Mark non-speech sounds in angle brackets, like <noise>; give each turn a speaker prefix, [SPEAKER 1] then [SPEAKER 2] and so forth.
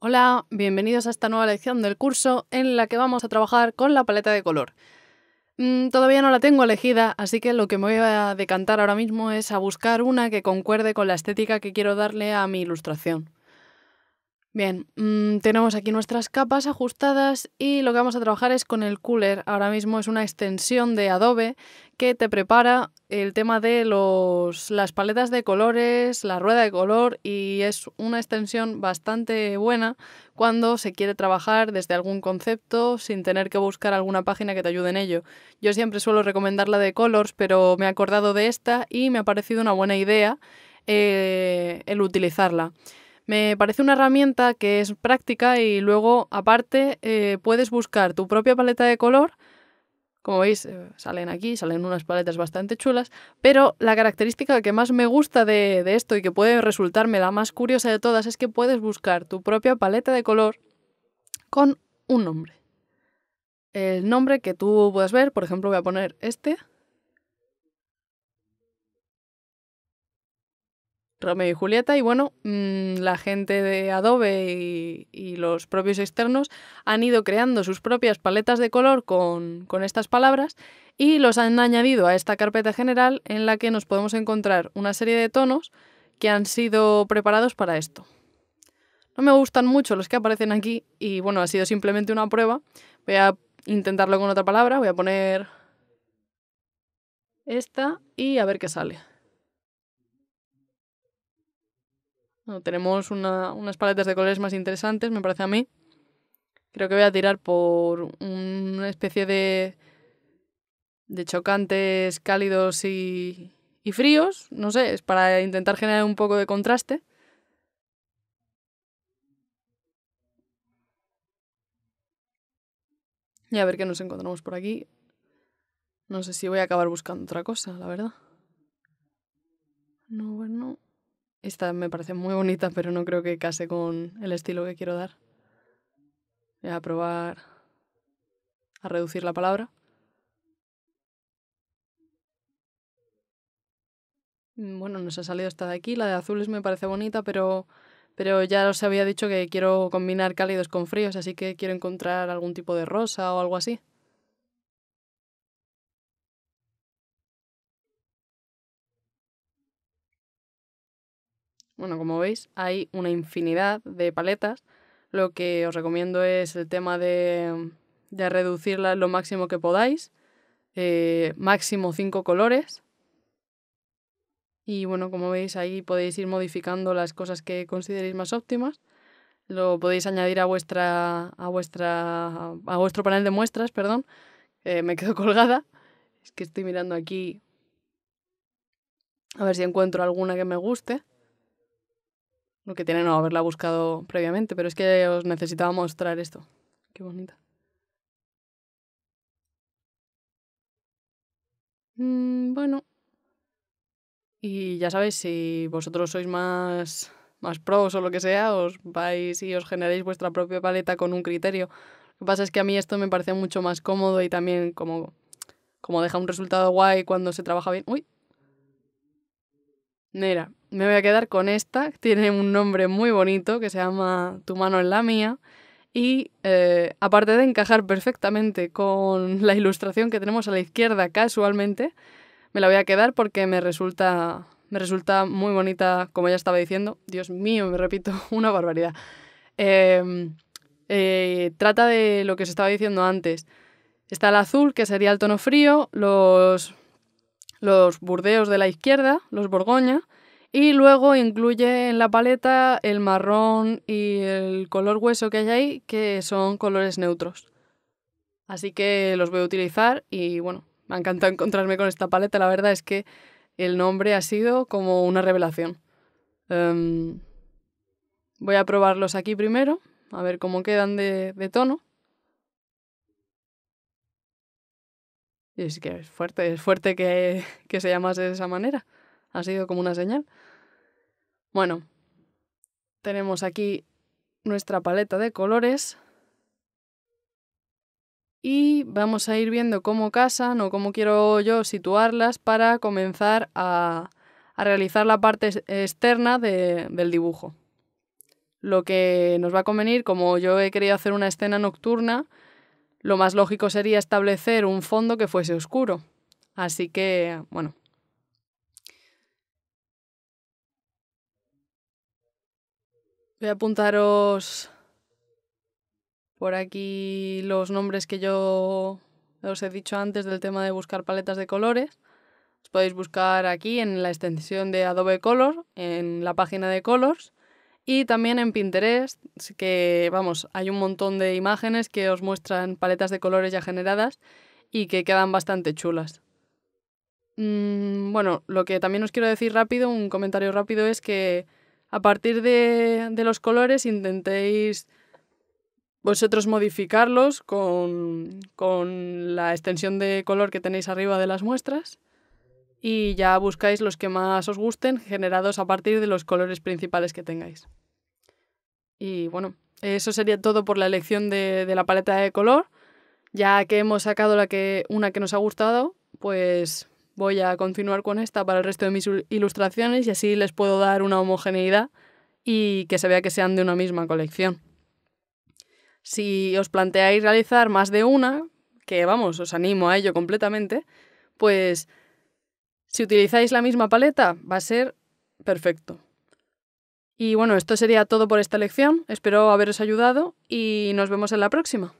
[SPEAKER 1] Hola, bienvenidos a esta nueva lección del curso en la que vamos a trabajar con la paleta de color. Mm, todavía no la tengo elegida, así que lo que me voy a decantar ahora mismo es a buscar una que concuerde con la estética que quiero darle a mi ilustración. Bien, mm, tenemos aquí nuestras capas ajustadas y lo que vamos a trabajar es con el cooler. Ahora mismo es una extensión de Adobe que te prepara el tema de las paletas de colores, la rueda de color y es una extensión bastante buena cuando se quiere trabajar desde algún concepto sin tener que buscar alguna página que te ayude en ello. Yo siempre suelo recomendar la de Colors, pero me he acordado de esta y me ha parecido una buena idea eh, el utilizarla. Me parece una herramienta que es práctica y luego, aparte, eh, puedes buscar tu propia paleta de color. Como veis, eh, salen aquí, salen unas paletas bastante chulas, pero la característica que más me gusta de, de esto y que puede resultarme la más curiosa de todas es que puedes buscar tu propia paleta de color con un nombre. El nombre que tú puedas ver, por ejemplo, voy a poner este, Romeo y Julieta. Y bueno, mm, la gente de Adobe y, los propios externos han ido creando sus propias paletas de color con, con, estas palabras y los han añadido a esta carpeta general en la que nos podemos encontrar una serie de tonos que han sido preparados para esto. No me gustan mucho los que aparecen aquí y bueno, ha sido simplemente una prueba. Voy a intentarlo con otra palabra, voy a poner esta y a ver qué sale. no tenemos una, unas paletas de colores más interesantes, me parece a mí. Creo que voy a tirar por una especie de, de chocantes cálidos y, y fríos. No sé, es para intentar generar un poco de contraste. Y a ver qué nos encontramos por aquí. No sé si voy a acabar buscando otra cosa, la verdad. No, bueno. Esta me parece muy bonita, pero no creo que case con el estilo que quiero dar. Voy a probar a reducir la palabra. Mm, bueno, nos ha salido esta de aquí. La de azules me parece bonita, pero, pero ya os había dicho que quiero combinar cálidos con fríos, así que quiero encontrar algún tipo de rosa o algo así. Bueno, como veis, hay una infinidad de paletas. Lo que os recomiendo es el tema de, de reducirlas lo máximo que podáis. Eh, máximo cinco colores. Y bueno, como veis, ahí podéis ir modificando las cosas que consideréis más óptimas. Lo podéis añadir a vuestra. a vuestra. a vuestro panel de muestras, perdón. me quedo <laughs> colgada. Es que estoy mirando aquí. A ver si encuentro alguna que me guste. Lo que tiene no haberla buscado previamente, pero es que os necesitaba mostrar esto. Qué bonita. Mm, bueno. Y ya sabéis, si vosotros sois más, más pros o lo que sea, os vais y os generáis vuestra propia paleta con un criterio. Lo que pasa es que a mí esto me parece mucho más cómodo y también como, como deja un resultado guay cuando se trabaja bien. Uy, Mira, me voy a quedar con esta. Tiene un nombre muy bonito que se llama Tu mano en la mía. Y eh, aparte de encajar perfectamente con <laughs> la ilustración que tenemos a la izquierda casualmente, me la voy a quedar porque me resulta, me resulta muy bonita, como ya estaba diciendo. Dios mío, me repito, <laughs> una barbaridad. Em, eh, trata de lo que os estaba diciendo antes. Está el azul, que sería el tono frío, los los burdeos de la izquierda, los borgoña, y luego incluye en la paleta el marrón y el color hueso que hay ahí, que son colores neutros. Así que los voy a utilizar y bueno, me ha encantado encontrarme con esta paleta, la verdad es que el nombre ha sido como una revelación. Em, voy a probarlos aquí primero, a ver cómo quedan de tono. Y es que es fuerte, es fuerte que, que se llamase de esa manera. Ha sido como una señal. Bueno, tenemos aquí nuestra paleta de colores. Y vamos a ir viendo cómo casan o cómo quiero yo situarlas para comenzar a, a realizar la parte externa de, del dibujo. Lo que nos va a convenir, como yo he querido hacer una escena nocturna, lo más lógico sería establecer un fondo que fuese oscuro. Así que, bueno. Voy a apuntaros por aquí los nombres que yo os he dicho antes del tema de buscar paletas de colores. Os podéis buscar aquí en la extensión de Adobe Color, en la página de Colors, y también en Pinterest, que vamos, hay un montón de imágenes que os muestran paletas de colores ya generadas y que quedan bastante chulas. Mm, bueno, lo que también os quiero decir rápido, un comentario rápido, es que a partir de, de los colores intentéis vosotros modificarlos con, con la extensión de color que tenéis arriba de las muestras y ya buscáis los que más os gusten, generados a partir de los colores principales que tengáis. Y bueno, eso sería todo por la elección de, la paleta de color. Ya que hemos sacado la que, una que nos ha gustado, pues voy a continuar con esta para el resto de mis ilustraciones y así les puedo dar una homogeneidad y que se vea que sean de una misma colección. Si os planteáis realizar más de una, que vamos, os animo a ello completamente, pues si utilizáis la misma paleta, va a ser perfecto. Y bueno, esto sería todo por esta lección. Espero haberos ayudado y nos vemos en la próxima.